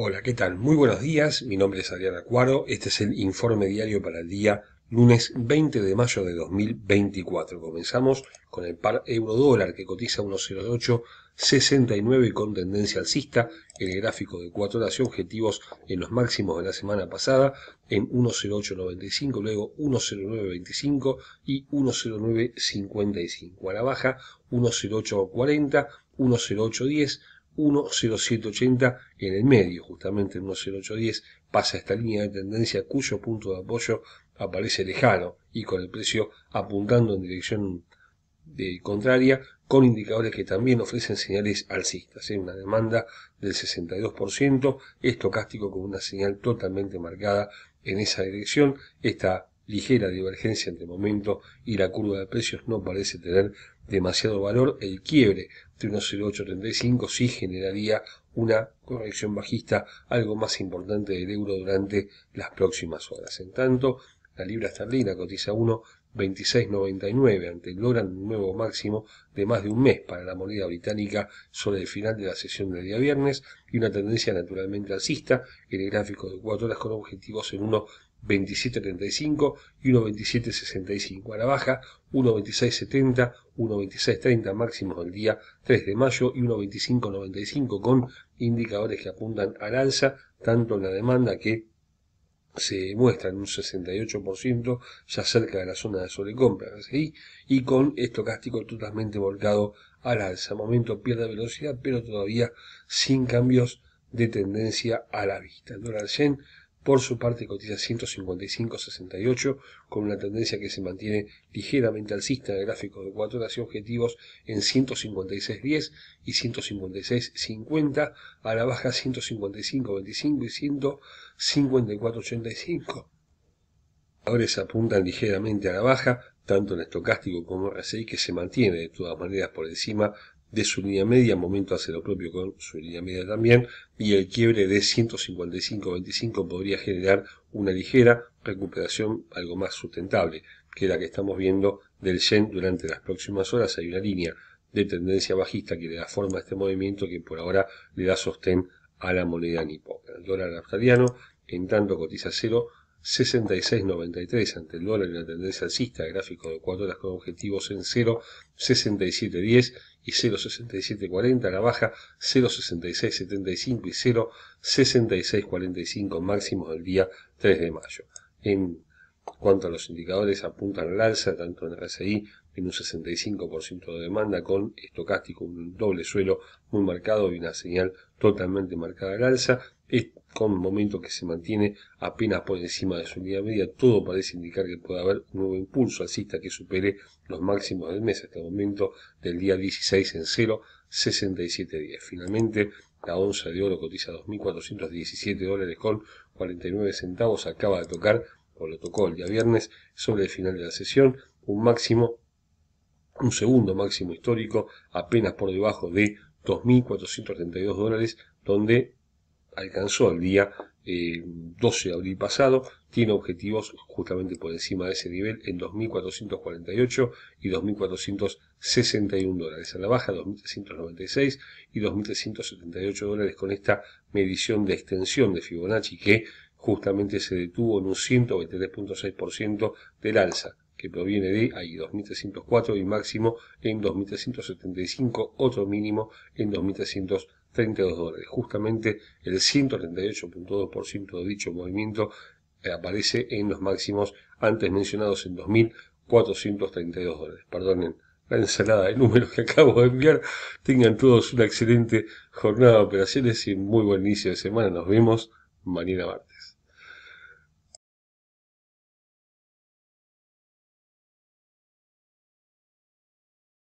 Hola, ¿qué tal? Muy buenos días, mi nombre es Adrián Acuaro, este es el informe diario para el día lunes 20 de mayo de 2024. Comenzamos con el par euro-dólar que cotiza 1,0869 con tendencia alcista, el gráfico de 4 horas y objetivos en los máximos de la semana pasada en 1,0895, luego 1,0925 y 1,0955. A la baja 1,0840, 1,0810, 10780 y en el medio, justamente en 10810, pasa esta línea de tendencia cuyo punto de apoyo aparece lejano y con el precio apuntando en dirección contraria con indicadores que también ofrecen señales alcistas. hay ¿eh? Una demanda del 62% estocástico con una señal totalmente marcada en esa dirección. Esta ligera divergencia entre momento y la curva de precios no parece tener demasiado valor, el quiebre de 1.0835 sí generaría una corrección bajista algo más importante del euro durante las próximas horas. En tanto, la libra esterlina cotiza 1.2699 ante el dólar, un nuevo máximo de más de un mes para la moneda británica sobre el final de la sesión del día viernes y una tendencia naturalmente alcista en el gráfico de 4 horas con objetivos en uno 27.35 y 1.27.65 a la baja, 1.26.70, 1.26.30 máximos el día 3 de mayo y 1.25.95 con indicadores que apuntan al alza, tanto en la demanda que se muestra en un 68% ya cerca de la zona de sobrecompra y con estocástico totalmente volcado al alza. Momento pierde velocidad pero todavía sin cambios de tendencia a la vista. Por su parte cotiza 155.68 con una tendencia que se mantiene ligeramente alcista en el gráfico de cuatro horas y objetivos en 156.10 y 156.50, a la baja 155.25 y 154.85. Ahora se apuntan ligeramente a la baja, tanto en estocástico como en RSI que se mantiene de todas maneras por encima de su línea media, momento hace lo propio con su línea media también, y el quiebre de 155.25 podría generar una ligera recuperación algo más sustentable que la que estamos viendo del yen durante las próximas horas. Hay una línea de tendencia bajista que le da forma a este movimiento que por ahora le da sostén a la moneda nipona. El dólar australiano, en tanto, cotiza cero 66.93 ante el dólar en la tendencia alcista, gráfico de 4 horas con objetivos en 0.6710 y 0.6740 a la baja, 0.6675 y 0.6645 máximos del día 3 de mayo. En cuanto a los indicadores apuntan al alza, tanto en RSI en un 65% de demanda con estocástico, un doble suelo muy marcado y una señal totalmente marcada al alza, con momento que se mantiene apenas por encima de su línea media, todo parece indicar que puede haber un nuevo impulso alcista que supere los máximos del mes, hasta el momento del día 16 en 67 días. Finalmente, la onza de oro cotiza 2.417 dólares con 49 centavos, acaba de tocar, o lo tocó el día viernes, sobre el final de la sesión, un máximo, un segundo máximo histórico, apenas por debajo de 2.432 dólares, donde alcanzó el día 12 eh, de abril pasado, tiene objetivos justamente por encima de ese nivel en 2.448 y 2.461 dólares a la baja, 2.396 y 2.378 dólares con esta medición de extensión de Fibonacci que justamente se detuvo en un 123.6% del alza que proviene de ahí 2304 y máximo en 2375, otro mínimo en 2300 32 dólares. Justamente el 138.2% de dicho movimiento eh, aparece en los máximos antes mencionados en 2.432 dólares. Perdonen la ensalada de números que acabo de enviar. Tengan todos una excelente jornada de operaciones y muy buen inicio de semana. Nos vemos mañana martes.